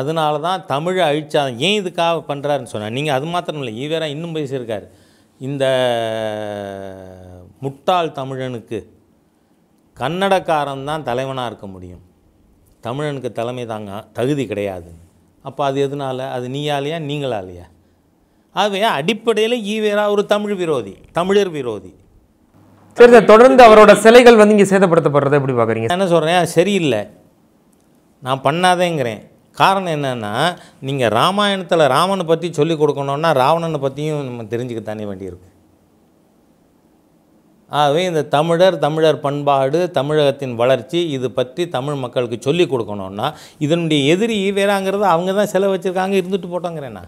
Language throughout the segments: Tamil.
அதனால தான் தமிழை அழிச்சாங்க ஏன் இதுக்காக பண்ணுறாருன்னு சொன்னார் நீங்கள் அது மாத்திரம் இல்லை ஈவேரா இன்னும் பேசியிருக்கார் இந்த முட்டாள் தமிழனுக்கு கன்னடக்காரன் தான் தலைவனாக இருக்க முடியும் தமிழனுக்கு தலைமை தாங்க தகுதி கிடையாது அப்போ அது எதனால் அது நீயாலையா நீங்களாலையா ஆகவே அடிப்படையில் ஈவேரா ஒரு தமிழ் விரோதி தமிழர் விரோதி சரி சார் தொடர்ந்து அவரோட சிலைகள் வந்து இங்கே சேதப்படுத்தப்படுறதை எப்படி பார்க்குறீங்க என்ன சொல்கிறேன் சரியில்லை நான் பண்ணாதேங்கிறேன் காரணம் என்னென்னா நீங்கள் ராமாயணத்தில் ராமனை பற்றி சொல்லிக் கொடுக்கணுன்னா ராவணனை பற்றியும் நம்ம தெரிஞ்சுக்கத்தானே வேண்டியிருக்கு ஆகவே இந்த தமிழர் தமிழர் பண்பாடு தமிழகத்தின் வளர்ச்சி இது பற்றி தமிழ் மக்களுக்கு சொல்லிக் கொடுக்கணுன்னா இதனுடைய எதிரி வேறாங்கிறது அவங்க தான் செலவு வச்சுருக்காங்க இருந்துட்டு போட்டோங்கிறேண்ணா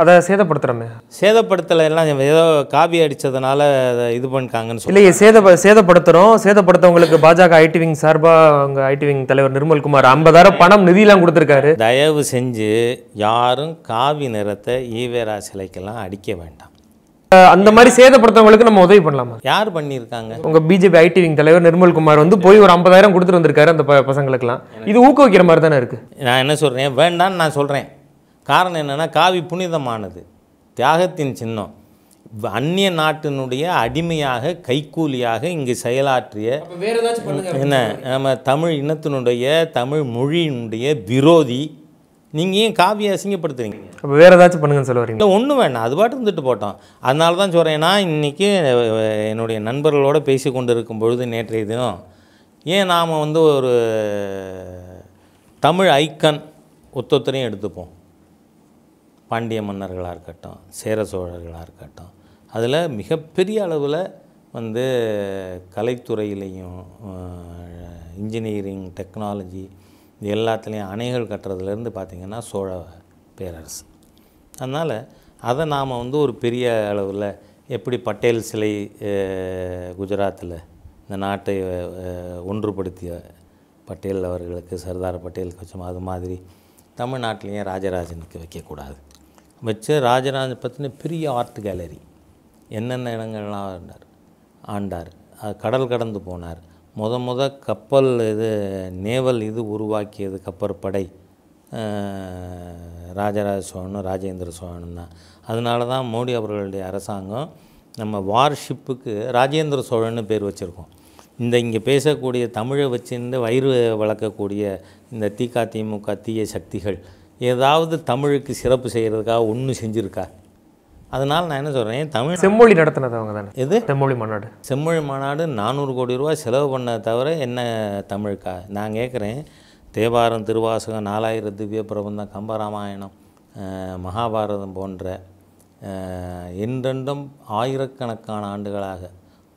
அதை சேதப்படுத்துறமே சேதப்படுத்தலை எல்லாம் ஏதோ காவி அடித்ததுனால அதை இது பண்ணிட்டாங்கன்னு சொல்லி சேத சேதப்படுத்துகிறோம் சேதப்படுத்தவங்களுக்கு பாஜக ஐடி விங் சார்பாக அவங்க ஐடி விங் தலைவர் நிர்மல்குமார் ஐம்பதாயிரம் பணம் நிதியெலாம் கொடுத்துருக்காரு தயவு செஞ்சு யாரும் காவி நிறத்தை ஈவேரா சிலைக்கெல்லாம் அடிக்க வேண்டாம் அந்த மாதிரி சேதப்படுத்தவங்களுக்கு நம்ம உதவி பண்ணலாமா யார் பண்ணியிருக்காங்க உங்க பிஜேபி ஐடி விங் தலைவர் நிர்மல்குமார் வந்து போய் ஒரு ஐம்பதாயிரம் கொடுத்துட்டு வந்திருக்காரு அந்த பசங்களுக்குலாம் இது ஊக்குவிக்கிற மாதிரி தானே இருக்கு நான் என்ன சொல்றேன் வேண்டாம்னு நான் சொல்றேன் காரணம் என்னென்னா காவி புனிதமானது தியாகத்தின் சின்னம் அந்நிய நாட்டினுடைய அடிமையாக கைக்கூலியாக இங்கு செயலாற்றிய என்ன நம்ம தமிழ் இனத்தினுடைய தமிழ் மொழியினுடைய விரோதி நீங்கள் ஏன் காவியை அசிங்கப்படுத்துறீங்க அப்போ வேறு ஏதாச்சும் பண்ணுங்கள் சொல்லுவாங்க இல்லை ஒன்றும் வேணாம் அது பாட்டு இருந்துட்டு போட்டோம் அதனால தான் சொல்கிறேன்னா இன்றைக்கி என்னுடைய நண்பர்களோடு பேசி கொண்டு இருக்கும் பொழுது நேற்றைய தினம் ஏன் நாம் வந்து ஒரு தமிழ் ஐக்கன் ஒத்தொத்தரையும் எடுத்துப்போம் பாண்டிய மன்னர்களாக இருக்கட்டும் சேர சோழர்களாக இருக்கட்டும் அதில் மிகப்பெரிய அளவில் வந்து கலைத்துறையிலையும் இன்ஜினியரிங் டெக்னாலஜி இது எல்லாத்துலேயும் அணைகள் கட்டுறதுலேருந்து பார்த்திங்கன்னா சோழ பேரரசு அதனால் அதை நாம் வந்து ஒரு பெரிய அளவில் எப்படி பட்டேல் சிலை குஜராத்தில் இந்த நாட்டை ஒன்றுபடுத்திய பட்டேல் அவர்களுக்கு சர்தார் பட்டேலுக்கு வச்சோம் அது மாதிரி தமிழ்நாட்டிலையும் ராஜராஜனுக்கு வைக்கக்கூடாது வச்சு ராஜராஜ பற்றின பெரிய ஆர்ட் கேலரி என்னென்ன இடங்கள்லாம் ஆண்டார் ஆண்டார் கடல் கடந்து போனார் முத முத கப்பல் இது நேவல் இது உருவாக்கியது கப்பற்படை ராஜராஜ சோழனும் ராஜேந்திர சோழனும் தான் அதனால தான் மோடி அவர்களுடைய அரசாங்கம் நம்ம வார்ஷிப்புக்கு ராஜேந்திர சோழன்னு பேர் வச்சுருக்கோம் இந்த இங்கே பேசக்கூடிய தமிழை வச்சுருந்து வயிறு வளர்க்கக்கூடிய இந்த திக திமுக தீய சக்திகள் ஏதாவது தமிழுக்கு சிறப்பு செய்கிறதுக்காக ஒன்றும் செஞ்சுருக்கா அதனால் நான் என்ன சொல்கிறேன் தமிழ் செம்மொழி நடத்தினது அவங்க தானே எது செம்மொழி மாநாடு செம்மொழி மாநாடு நானூறு கோடி ரூபா செலவு பண்ண தவிர என்ன தமிழுக்கா நான் கேட்குறேன் தேவாரம் திருவாசகம் நாலாயிரம் திவ்ய பிரபந்தம் கம்பராமாயணம் மகாபாரதம் போன்ற என்றென்றும் ஆயிரக்கணக்கான ஆண்டுகளாக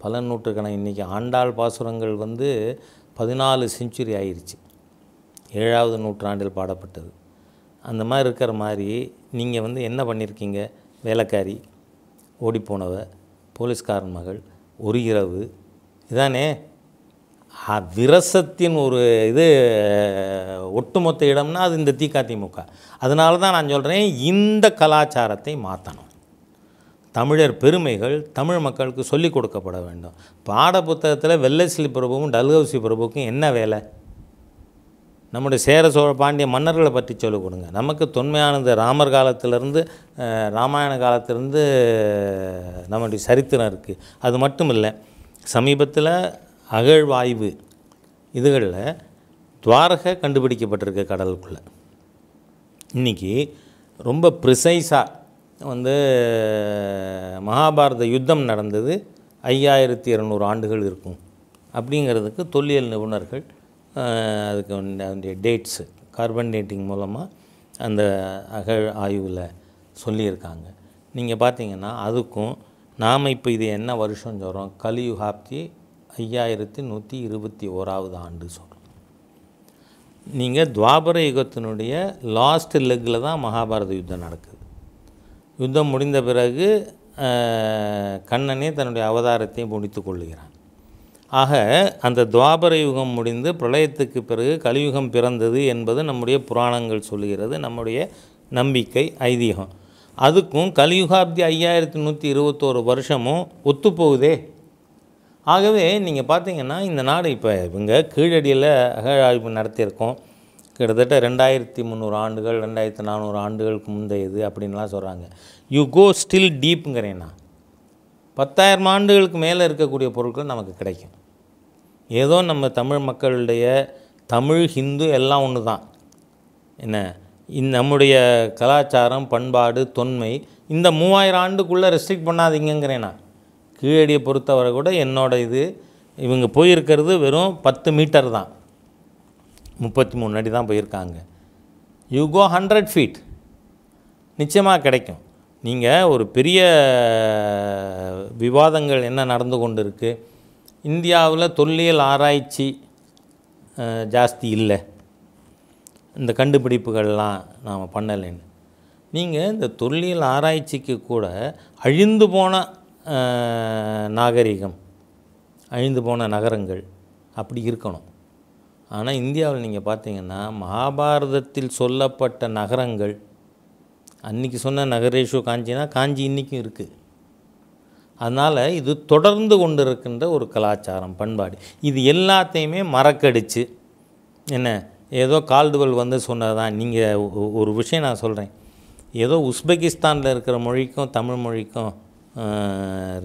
பல நூற்றுக்கணக்கு இன்றைக்கி ஆண்டாள் பாசுரங்கள் வந்து பதினாலு செஞ்சுரி ஆயிடுச்சு ஏழாவது நூற்றாண்டில் பாடப்பட்டது அந்த மாதிரி இருக்கிற மாதிரி நீங்கள் வந்து என்ன பண்ணியிருக்கீங்க வேலைக்காரி ஓடிப்போனவ போலீஸ்காரன் மகள் ஒரு இரவு இதானே விரசத்தின் ஒரு இது ஒட்டுமொத்த இடம்னா அது இந்த திமுக அதனால தான் நான் சொல்கிறேன் இந்த கலாச்சாரத்தை மாற்றணும் தமிழர் பெருமைகள் தமிழ் மக்களுக்கு சொல்லிக் கொடுக்கப்பட வேண்டும் பாட புத்தகத்தில் வெள்ளை சிலி பிரபுவும் டல்கவுசி பிரபுக்கும் என்ன வேலை நம்முடைய சேர சோழ பாண்டிய மன்னர்களை பற்றி சொல்லிக் கொடுங்க நமக்கு தொன்மையானது ராமர் காலத்திலேருந்து ராமாயண காலத்திலேருந்து நம்முடைய சரித்திரம் இருக்குது அது மட்டும் இல்லை சமீபத்தில் அகழ்வாய்வு இதுகளில் துவாரக கண்டுபிடிக்கப்பட்டிருக்க கடலுக்குள்ளே இன்றைக்கி ரொம்ப ப்ரிசைஸாக வந்து மகாபாரத யுத்தம் நடந்தது ஐயாயிரத்தி இரநூறு ஆண்டுகள் இருக்கும் அப்படிங்கிறதுக்கு தொல்லியல் நிபுணர்கள் அதுக்கு அதனுடைய டேட்ஸு கார்பன் டேட்டிங் மூலமாக அந்த அகழ் ஆய்வில் சொல்லியிருக்காங்க நீங்கள் பார்த்தீங்கன்னா அதுக்கும் நாம் இப்போ இது என்ன வருஷம் சொல்கிறோம் கலியுகாப்தி ஐயாயிரத்தி நூற்றி இருபத்தி ஓராவது ஆண்டு சொல்கிறோம் நீங்கள் துவாபர யுகத்தினுடைய லாஸ்ட் லெக்கில் தான் மகாபாரத யுத்தம் நடக்குது யுத்தம் முடிந்த பிறகு கண்ணனே தன்னுடைய அவதாரத்தையும் முடித்து கொள்கிறான் ஆக அந்த துவாபர யுகம் முடிந்து பிரளயத்துக்கு பிறகு கலியுகம் பிறந்தது என்பது நம்முடைய புராணங்கள் சொல்கிறது நம்முடைய நம்பிக்கை ஐதீகம் அதுக்கும் கலியுகாப்தி ஐயாயிரத்தி நூற்றி இருபத்தோரு வருஷமும் ஒத்துப்போகுதே ஆகவே நீங்கள் பார்த்தீங்கன்னா இந்த நாடு இப்போ இவங்க கீழடியில் அகழாய்வு நடத்தியிருக்கோம் கிட்டத்தட்ட ரெண்டாயிரத்தி முந்நூறு ஆண்டுகள் ரெண்டாயிரத்தி நானூறு ஆண்டுகளுக்கு முந்தைய இது அப்படின்லாம் சொல்கிறாங்க யூ கோ ஸ்டில் டீப்புங்கிறேன்னா பத்தாயிரம் ஆண்டுகளுக்கு மேலே இருக்கக்கூடிய பொருட்கள் நமக்கு கிடைக்கும் ஏதோ நம்ம தமிழ் மக்களுடைய தமிழ் ஹிந்து எல்லாம் ஒன்று தான் என்ன நம்முடைய கலாச்சாரம் பண்பாடு தொன்மை இந்த மூவாயிரம் ஆண்டுக்குள்ளே ரெஸ்ட்ரிக்ட் பண்ணாதீங்கிறேன் நான் கீழடியை பொறுத்தவரை கூட என்னோட இது இவங்க போயிருக்கிறது வெறும் பத்து மீட்டர் தான் முப்பத்தி மூணு அடி தான் போயிருக்காங்க யூ கோ ஹண்ட்ரட் ஃபீட் நிச்சயமாக கிடைக்கும் நீங்கள் ஒரு பெரிய விவாதங்கள் என்ன நடந்து கொண்டு இருக்குது இந்தியாவில் தொல்லியல் ஆராய்ச்சி ஜாஸ்தி இல்லை இந்த கண்டுபிடிப்புகள்லாம் நாம் பண்ணலைன்னு நீங்கள் இந்த தொல்லியல் ஆராய்ச்சிக்கு கூட அழிந்து போன நாகரிகம் அழிந்து போன நகரங்கள் அப்படி இருக்கணும் ஆனால் இந்தியாவில் நீங்கள் பார்த்தீங்கன்னா மகாபாரதத்தில் சொல்லப்பட்ட நகரங்கள் அன்றைக்கி சொன்ன நகரேஷு காஞ்சினா காஞ்சி இன்றைக்கும் இருக்குது அதனால் இது தொடர்ந்து கொண்டு இருக்கின்ற ஒரு கலாச்சாரம் பண்பாடு இது எல்லாத்தையுமே மறக்கடிச்சு என்ன ஏதோ கால்டுவல் வந்து சொன்னது தான் நீங்கள் ஒரு விஷயம் நான் சொல்கிறேன் ஏதோ உஸ்பெகிஸ்தானில் இருக்கிற மொழிக்கும் தமிழ் மொழிக்கும்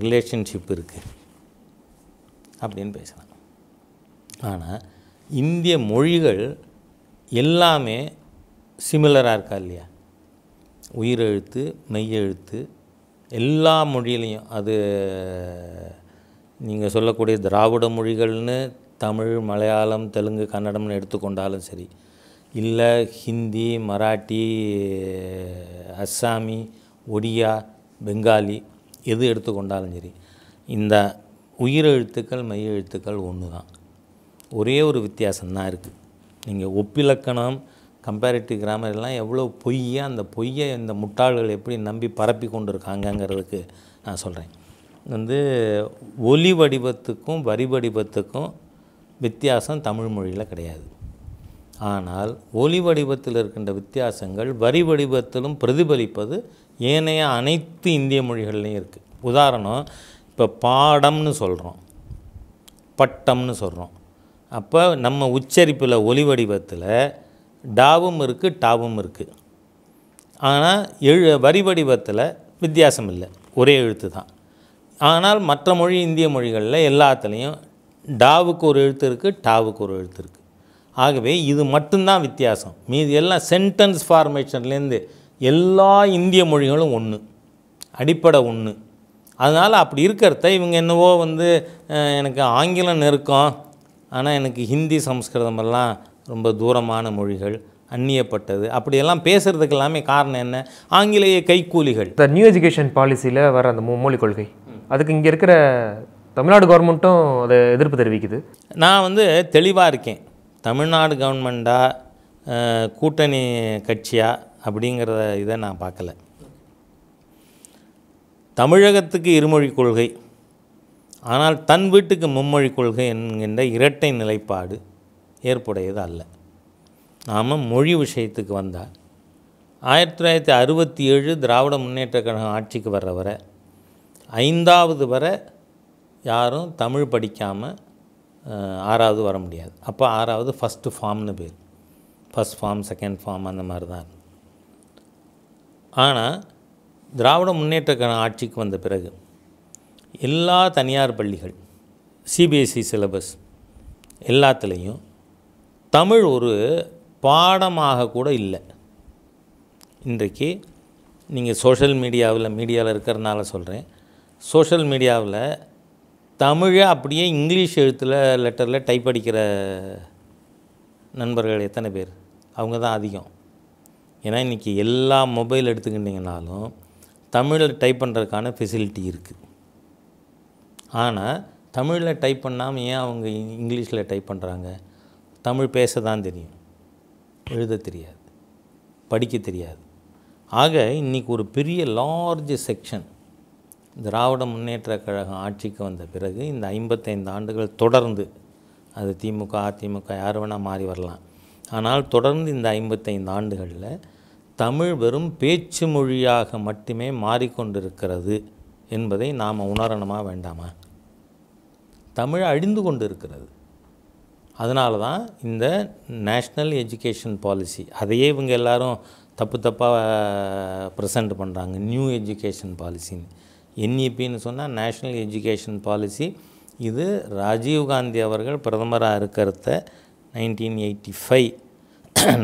ரிலேஷன்ஷிப் இருக்குது அப்படின்னு பேசுகிறாங்க ஆனால் இந்திய மொழிகள் எல்லாமே சிமிலராக இருக்கா இல்லையா உயிரெழுத்து மெய்யெழுத்து எல்லா மொழியிலையும் அது நீங்கள் சொல்லக்கூடிய திராவிட மொழிகள்னு தமிழ் மலையாளம் தெலுங்கு கன்னடம்னு எடுத்துக்கொண்டாலும் சரி இல்லை ஹிந்தி மராட்டி அஸ்ஸாமி ஒடியா பெங்காலி எது எடுத்துக்கொண்டாலும் சரி இந்த உயிரெழுத்துக்கள் மைய எழுத்துக்கள் ஒன்று தான் ஒரே ஒரு வித்தியாசம்தான் இருக்குது நீங்கள் ஒப்பிலக்கணம் கம்பேரிட்டிவ் கிராமர் எல்லாம் எவ்வளோ பொய்யாக அந்த பொய்யை இந்த முட்டாள்கள் எப்படி நம்பி பரப்பி கொண்டு இருக்காங்கங்கிறதுக்கு நான் சொல்கிறேன் வந்து ஒலி வடிவத்துக்கும் வரி வடிவத்துக்கும் வித்தியாசம் தமிழ் மொழியில் கிடையாது ஆனால் ஒலி வடிவத்தில் இருக்கின்ற வித்தியாசங்கள் வரி வடிவத்திலும் பிரதிபலிப்பது ஏனைய அனைத்து இந்திய மொழிகள்லையும் இருக்குது உதாரணம் இப்போ பாடம்னு சொல்கிறோம் பட்டம்னு சொல்கிறோம் அப்போ நம்ம உச்சரிப்பில் ஒலி வடிவத்தில் டாவும் இருக்குது டாவும் இருக்குது ஆனால் எழு வரி வடிவத்தில் வித்தியாசம் இல்லை ஒரே எழுத்து தான் ஆனால் மற்ற மொழி இந்திய மொழிகளில் எல்லாத்துலேயும் டாவுக்கு ஒரு எழுத்து இருக்குது டாவுக்கு ஒரு எழுத்து இருக்குது ஆகவே இது மட்டும்தான் வித்தியாசம் மீது எல்லாம் சென்டென்ஸ் ஃபார்மேஷன்லேருந்து எல்லா இந்திய மொழிகளும் ஒன்று அடிப்படை ஒன்று அதனால் அப்படி இருக்கிறத இவங்க என்னவோ வந்து எனக்கு ஆங்கிலம் நெருக்கம் ஆனால் எனக்கு ஹிந்தி சம்ஸ்கிருதமெல்லாம் ரொம்ப தூரமான மொழிகள் அந்நியப்பட்டது அப்படியெல்லாம் பேசுகிறதுக்கு எல்லாமே காரணம் என்ன ஆங்கிலேய கைக்கூலிகள் இந்த நியூ எஜுகேஷன் பாலிசியில் வர அந்த மும்மொழி கொள்கை அதுக்கு இங்கே இருக்கிற தமிழ்நாடு கவர்மெண்ட்டும் அதை எதிர்ப்பு தெரிவிக்குது நான் வந்து தெளிவாக இருக்கேன் தமிழ்நாடு கவர்மெண்ட்டாக கூட்டணி கட்சியாக அப்படிங்கிறத இதை நான் பார்க்கல தமிழகத்துக்கு இருமொழி கொள்கை ஆனால் தன் வீட்டுக்கு மும்மொழி கொள்கை என்கின்ற இரட்டை நிலைப்பாடு ஏற்புடையது அல்ல நாம் மொழி விஷயத்துக்கு வந்தால் ஆயிரத்தி தொள்ளாயிரத்தி அறுபத்தி ஏழு திராவிட முன்னேற்ற கழகம் ஆட்சிக்கு வர்ற வர ஐந்தாவது வரை யாரும் தமிழ் படிக்காமல் ஆறாவது வர முடியாது அப்போ ஆறாவது ஃபஸ்ட்டு ஃபார்ம்னு பேர் ஃபஸ்ட் ஃபார்ம் செகண்ட் ஃபார்ம் அந்த மாதிரி தான் ஆனால் திராவிட முன்னேற்ற கழகம் ஆட்சிக்கு வந்த பிறகு எல்லா தனியார் பள்ளிகள் சிபிஎஸ்சி சிலபஸ் e எல்லாத்துலேயும் தமிழ் ஒரு பாடமாக கூட இல்லை இன்றைக்கு நீங்கள் சோஷியல் மீடியாவில் மீடியாவில் இருக்கிறனால சொல்கிறேன் சோஷியல் மீடியாவில் தமிழை அப்படியே இங்கிலீஷ் எழுத்தில் லெட்டரில் டைப் அடிக்கிற நண்பர்கள் எத்தனை பேர் அவங்க தான் அதிகம் ஏன்னா இன்றைக்கி எல்லா மொபைல் எடுத்துக்கிட்டிங்கனாலும் தமிழில் டைப் பண்ணுறதுக்கான ஃபெசிலிட்டி இருக்குது ஆனால் தமிழில் டைப் பண்ணாமல் ஏன் அவங்க இங்கிலீஷில் டைப் பண்ணுறாங்க தமிழ் பேச தான் தெரியும் எழுத தெரியாது படிக்க தெரியாது ஆக இன்றைக்கி ஒரு பெரிய லார்ஜ் செக்ஷன் திராவிட முன்னேற்ற கழகம் ஆட்சிக்கு வந்த பிறகு இந்த ஐம்பத்தைந்து ஆண்டுகள் தொடர்ந்து அது திமுக அதிமுக யார் வேணால் மாறி வரலாம் ஆனால் தொடர்ந்து இந்த ஐம்பத்தைந்து ஆண்டுகளில் தமிழ் வெறும் பேச்சு மொழியாக மட்டுமே மாறிக்கொண்டிருக்கிறது என்பதை நாம் உணரணுமா வேண்டாமா தமிழ் அழிந்து கொண்டிருக்கிறது அதனால தான் இந்த நேஷ்னல் எஜுகேஷன் பாலிசி அதையே இவங்க எல்லோரும் தப்பு தப்பாக ப்ரெசென்ட் பண்ணுறாங்க நியூ எஜுகேஷன் பாலிசின்னு என்இபின்னு சொன்னால் நேஷ்னல் எஜுகேஷன் பாலிசி இது ராஜீவ்காந்தி அவர்கள் பிரதமராக இருக்கிறத nineteen eighty five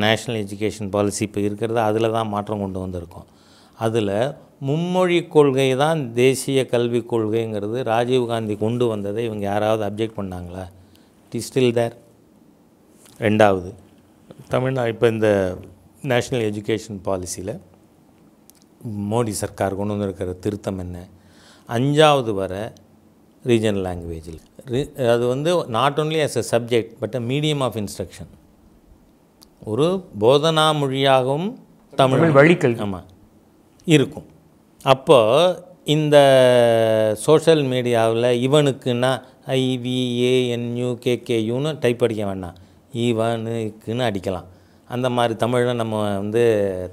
national education policy இப்போ இருக்கிறது அதில் தான் மாற்றம் கொண்டு வந்திருக்கோம் அதில் மும்மொழி கொள்கை தான் தேசிய கல்விக் கொள்கைங்கிறது ராஜீவ்காந்தி கொண்டு வந்ததை இவங்க யாராவது அப்ஜெக்ட் பண்ணாங்களா இட் இஸ் ஸ்டில் தேர் ரெண்டாவது தமிழ்நா இப்போ இந்த நேஷ்னல் எஜுகேஷன் பாலிசியில் மோடி சர்க்கார் கொண்டு வந்திருக்கிற திருத்தம் என்ன அஞ்சாவது வர ரீஜனல் லாங்குவேஜில் அது வந்து not only as a subject but a medium of instruction ஒரு போதனா மொழியாகவும் தமிழ் வழிக்கல் ஆமாம் இருக்கும் அப்போது இந்த சோஷியல் மீடியாவில் இவனுக்குன்னா ஐவிஏஎன்யூ கேகேயூன்னு டைப் அடிக்க வேண்டாம் ஈவானுக்குன்னு அடிக்கலாம் அந்த மாதிரி தமிழை நம்ம வந்து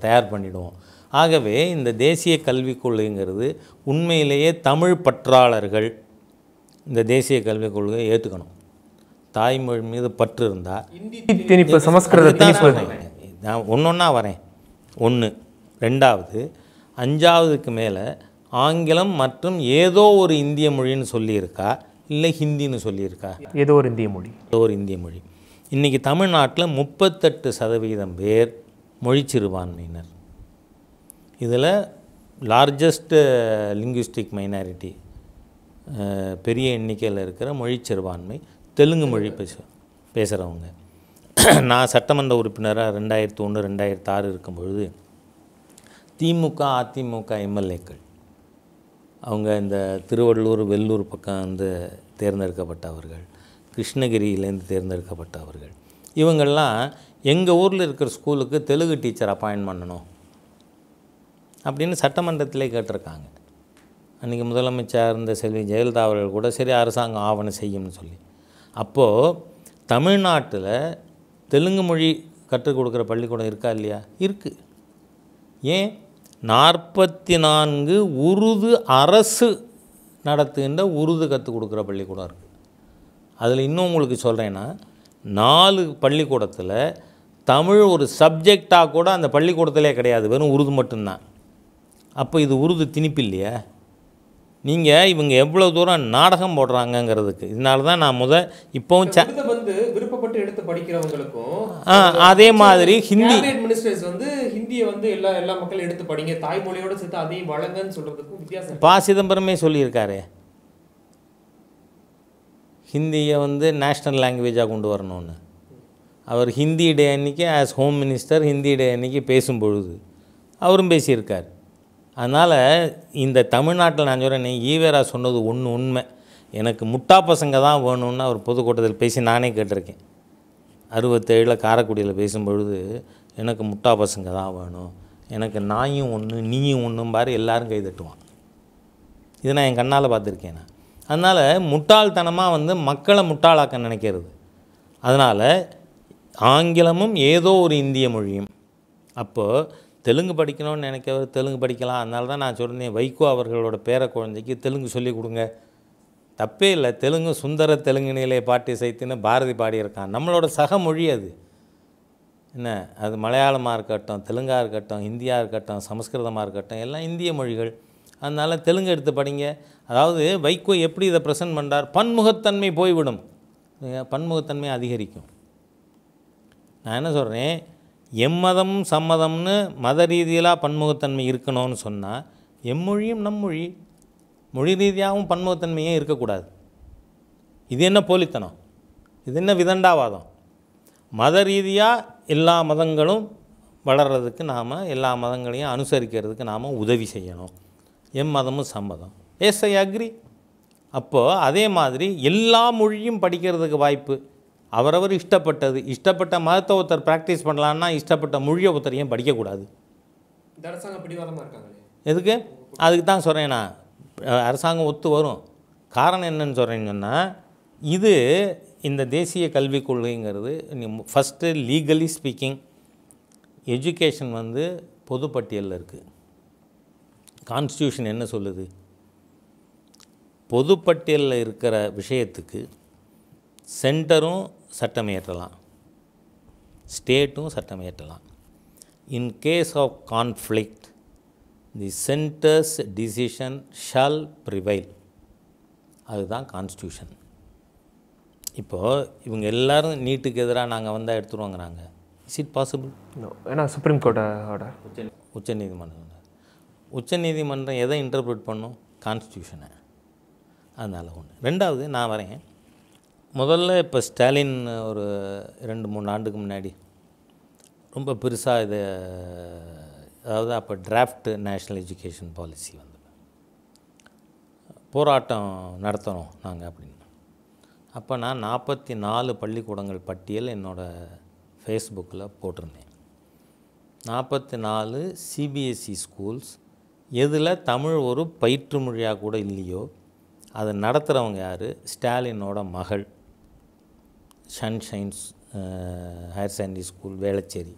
தயார் பண்ணிவிடுவோம் ஆகவே இந்த தேசிய கல்விக் கொள்கைங்கிறது உண்மையிலேயே தமிழ் பற்றாளர்கள் இந்த தேசிய கல்விக் கொள்கையை ஏற்றுக்கணும் தாய்மொழி மீது பற்று இருந்தால் திணிப்பு சமஸ்கிருத நான் ஒன்று ஒன்றா வரேன் ஒன்று ரெண்டாவது அஞ்சாவதுக்கு மேலே ஆங்கிலம் மற்றும் ஏதோ ஒரு இந்திய மொழின்னு சொல்லியிருக்கா இல்லை ஹிந்தின்னு சொல்லியிருக்கா ஏதோ ஒரு இந்திய மொழி ஏதோ ஒரு இந்திய மொழி இன்றைக்கி தமிழ்நாட்டில் முப்பத்தெட்டு சதவீதம் பேர் மொழி சிறுபான்மையினர் இதில் லார்ஜஸ்ட்டு லிங்குவிஸ்டிக் மைனாரிட்டி பெரிய எண்ணிக்கையில் இருக்கிற மொழி சிறுபான்மை தெலுங்கு மொழி பேச பேசுகிறவங்க நான் சட்டமன்ற உறுப்பினராக ரெண்டாயிரத்து ஒன்று ரெண்டாயிரத்து ஆறு இருக்கும்பொழுது திமுக அதிமுக எம்எல்ஏக்கள் அவங்க இந்த திருவள்ளூர் வெள்ளூர் பக்கம் வந்து தேர்ந்தெடுக்கப்பட்டவர்கள் கிருஷ்ணகிரியிலேருந்து தேர்ந்தெடுக்கப்பட்டவர்கள் இவங்கள்லாம் எங்கள் ஊரில் இருக்கிற ஸ்கூலுக்கு தெலுங்கு டீச்சர் அப்பாயின்ட் பண்ணணும் அப்படின்னு சட்டமன்றத்திலே கேட்டிருக்காங்க அன்றைக்கி முதலமைச்சர் இருந்த செல்வி ஜெயலலிதா அவர்கள் கூட சரி அரசாங்கம் ஆவணம் செய்யும்னு சொல்லி அப்போது தமிழ்நாட்டில் தெலுங்கு மொழி கற்றுக் கொடுக்குற பள்ளிக்கூடம் இருக்கா இல்லையா இருக்குது ஏன் நாற்பத்தி நான்கு உருது அரசு நடத்துகின்ற உருது கற்றுக் கொடுக்குற பள்ளிக்கூடம் இருக்குது அதில் இன்னும் உங்களுக்கு சொல்கிறேன்னா நாலு பள்ளிக்கூடத்தில் தமிழ் ஒரு சப்ஜெக்டாக கூட அந்த பள்ளிக்கூடத்திலே கிடையாது வெறும் உருது மட்டும்தான் அப்போ இது உருது திணிப்பு இல்லையா நீங்கள் இவங்க எவ்வளோ தூரம் நாடகம் போடுறாங்கங்கிறதுக்கு இதனால தான் நான் முத இப்போவும் வந்து விருப்பப்பட்டு எடுத்து படிக்கிறவங்களுக்கும் அதே மாதிரி ஹிந்தி மினிஸ்டர்ஸ் வந்து ஹிந்தியை வந்து எல்லா எல்லா மக்களும் எடுத்து படிங்க தாய்மொழியோடு சேர்த்து அதையும் வழங்கன்னு சொல்கிறதுக்கும் வித்தியாசம் பா சிதம்பரமே சொல்லியிருக்காரு ஹிந்தியை வந்து நேஷ்னல் லாங்குவேஜாக கொண்டு வரணும்னு அவர் ஹிந்தி டே அன்றைக்கி as home minister Hindi day அன்றைக்கி பேசும் பொழுது அவரும் பேசியிருக்கார் அதனால் இந்த தமிழ்நாட்டில் நான் சொல்கிறேன் ஈவேரா சொன்னது ஒன்று உண்மை எனக்கு முட்டா பசங்க தான் வேணும்னு அவர் பொதுக்கூட்டத்தில் பேசி நானே கேட்டிருக்கேன் அறுபத்தேழில் காரைக்குடியில் பொழுது எனக்கு முட்டா பசங்க தான் வேணும் எனக்கு நாயும் ஒன்று நீயும் ஒன்றும் பாரு எல்லோரும் கை தட்டுவான் இதை நான் என் கண்ணால் பார்த்துருக்கேன் நான் அதனால் முட்டாள்தனமாக வந்து மக்களை முட்டாளாக்க நினைக்கிறது அதனால் ஆங்கிலமும் ஏதோ ஒரு இந்திய மொழியும் அப்போது தெலுங்கு படிக்கணும்னு நினைக்கிறவர் தெலுங்கு படிக்கலாம் அதனால தான் நான் சொன்னேன் வைகோ அவர்களோட பேர குழந்தைக்கு தெலுங்கு சொல்லிக் கொடுங்க தப்பே இல்லை தெலுங்கு சுந்தர தெலுங்கு நிலைய பாட்டு சைத்துன்னு பாரதி பாடியிருக்கான் நம்மளோட சக மொழி அது என்ன அது மலையாளமாக இருக்கட்டும் தெலுங்காக இருக்கட்டும் ஹிந்தியாக இருக்கட்டும் சமஸ்கிருதமாக இருக்கட்டும் எல்லாம் இந்திய மொழிகள் அதனால் தெலுங்கு எடுத்து படிங்க அதாவது வைகோ எப்படி இதை ப்ரெசன்ட் பண்ணுறார் பன்முகத்தன்மை போய்விடும் பன்முகத்தன்மை அதிகரிக்கும் நான் என்ன சொல்கிறேன் எம்மதம் சம்மதம்னு மத ரீதியிலாக பன்முகத்தன்மை இருக்கணும்னு சொன்னால் எம்மொழியும் நம்மொழி மொழி ரீதியாகவும் பன்முகத்தன்மையே இருக்கக்கூடாது இது என்ன போலித்தனம் இது என்ன விதண்டாவாதம் மத ரீதியாக எல்லா மதங்களும் வளர்கிறதுக்கு நாம் எல்லா மதங்களையும் அனுசரிக்கிறதுக்கு நாம் உதவி செய்யணும் எம் மதமும் சம்மதம் எஸ் ஐ அக்ரி அப்போது அதே மாதிரி எல்லா மொழியும் படிக்கிறதுக்கு வாய்ப்பு அவரவர் இஷ்டப்பட்டது இஷ்டப்பட்ட மதத்தை ஒருத்தர் ப்ராக்டிஸ் பண்ணலான்னா இஷ்டப்பட்ட மொழியை ஒருத்தர் ஏன் படிக்கக்கூடாது எதுக்கு அதுக்கு தான் சொல்கிறேன் நான் அரசாங்கம் ஒத்து வரும் காரணம் என்னன்னு சொல்கிறேன்னு சொன்னால் இது இந்த தேசிய கல்விக் கொள்கைங்கிறது ஃபஸ்ட்டு லீகலி ஸ்பீக்கிங் எஜுகேஷன் வந்து பொதுப்பட்டியலில் இருக்குது கான்ஸ்டியூஷன் என்ன சொல்லுது பொதுப்பட்டியலில் இருக்கிற விஷயத்துக்கு சென்டரும் சட்டம் ஏற்றலாம் ஸ்டேட்டும் சட்டம் ஏற்றலாம் in case of conflict the centre's decision shall prevail அதுதான் கான்ஸ்டியூஷன் இப்போது இவங்க எல்லோரும் நீட்டுக்கு எதிராக நாங்கள் வந்தால் எடுத்துருவாங்கிறாங்க இஸ் இட் பாசிபிள் ஏன்னா சுப்ரீம் கோர்ட்டோட உச்ச நீதிமன்றம் உச்சநீதிமன்றம் எதை இன்டர்பிரட் பண்ணும் கான்ஸ்டியூஷனை அதனால் ஒன்று ரெண்டாவது நான் வரேன் முதல்ல இப்போ ஸ்டாலின் ஒரு ரெண்டு மூணு ஆண்டுக்கு முன்னாடி ரொம்ப பெருசாக இதை அதாவது அப்போ டிராஃப்ட் நேஷ்னல் எஜுகேஷன் பாலிசி வந்து போராட்டம் நடத்தணும் நாங்கள் அப்படின்னு அப்போ நான் நாற்பத்தி நாலு பள்ளிக்கூடங்கள் பட்டியல் என்னோடய ஃபேஸ்புக்கில் போட்டிருந்தேன் நாற்பத்தி நாலு சிபிஎஸ்சி ஸ்கூல்ஸ் எதில் தமிழ் ஒரு பயிற்று மொழியாக கூட இல்லையோ அதை நடத்துகிறவங்க யார் ஸ்டாலினோட மகள் Sunshine's higher secondary school Velachery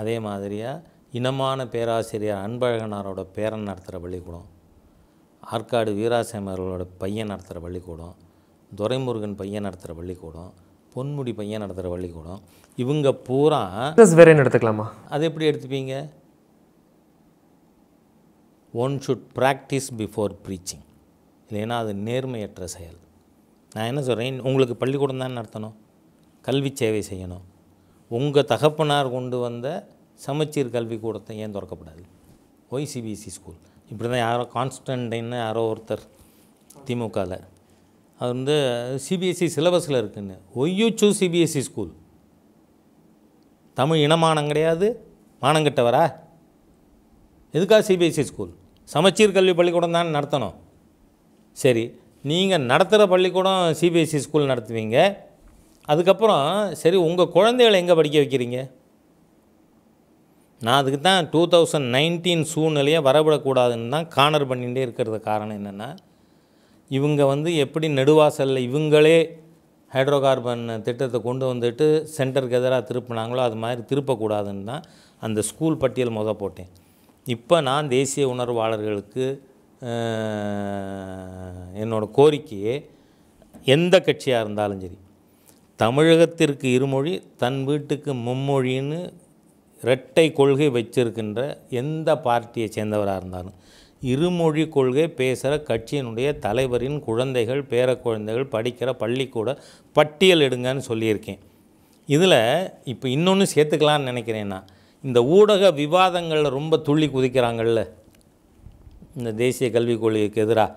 அதே மாதிரியாக இனமான பேராசிரியர் அன்பழகனாரோட பேரன் நடத்துகிற பள்ளிக்கூடம் ஆற்காடு வீராசேமர்களோட பையன் நடத்துகிற பள்ளிக்கூடம் துரைமுருகன் பையன் நடத்துகிற பள்ளிக்கூடம் பொன்முடி பையன் நடத்துகிற பள்ளிக்கூடம் இவங்க பூரா வேறு எடுத்துக்கலாமா அது எப்படி எடுத்துப்பீங்க one should practise before preaching இல்லைன்னா அது நேர்மையற்ற செயல் நான் என்ன சொல்கிறேன் உங்களுக்கு பள்ளிக்கூடம் தான் நடத்தணும் கல்வி சேவை செய்யணும் உங்கள் தகப்பனார் கொண்டு வந்த சமச்சீர் கல்வி கூடத்தை ஏன் திறக்கப்படாது ஒய் சிபிஎஸ்சி ஸ்கூல் இப்படி தான் யாரோ கான்ஸ்டன்டைன்னு யாரோ ஒருத்தர் திமுகவில் அது வந்து சிபிஎஸ்சி e சிலபஸில் இருக்குன்னு ஒய்யூ சிபிஎஸ்சி ஸ்கூல் e தமிழ் இனமானம் கிடையாது மானம் எதுக்காக சிபிஎஸ்சி ஸ்கூல் e சமச்சீர் கல்வி பள்ளிக்கூடம் தான் நடத்தணும் சரி நீங்கள் நடத்துகிற பள்ளிக்கூடம் சிபிஎஸ்சி ஸ்கூல் e நடத்துவீங்க அதுக்கப்புறம் சரி உங்கள் குழந்தைகளை எங்கே படிக்க வைக்கிறீங்க நான் அதுக்கு தான் டூ தௌசண்ட் நைன்டீன் சூழ்நிலையை வரவிடக்கூடாதுன்னு தான் கானர் பண்ணிகிட்டே இருக்கிறது காரணம் என்னென்னா இவங்க வந்து எப்படி நெடுவாசலில் இவங்களே ஹைட்ரோ கார்பன் திட்டத்தை கொண்டு வந்துட்டு சென்டருக்கு எதிராக திருப்பினாங்களோ அது மாதிரி திருப்பக்கூடாதுன்னு தான் அந்த ஸ்கூல் பட்டியல் முத போட்டேன் இப்போ நான் தேசிய உணர்வாளர்களுக்கு என்னோடய கோரிக்கையே எந்த கட்சியாக இருந்தாலும் சரி தமிழகத்திற்கு இருமொழி தன் வீட்டுக்கு மும்மொழின்னு இரட்டை கொள்கை வச்சிருக்கின்ற எந்த பார்ட்டியை சேர்ந்தவராக இருந்தாலும் இருமொழி கொள்கை பேசுகிற கட்சியினுடைய தலைவரின் குழந்தைகள் பேர குழந்தைகள் படிக்கிற பள்ளிக்கூட பட்டியல் எடுங்கன்னு சொல்லியிருக்கேன் இதில் இப்போ இன்னொன்று சேர்த்துக்கலான்னு நினைக்கிறேன்னா இந்த ஊடக விவாதங்களில் ரொம்ப துள்ளி குதிக்கிறாங்கள்ல இந்த தேசிய கல்விக் கொள்கைக்கு எதிராக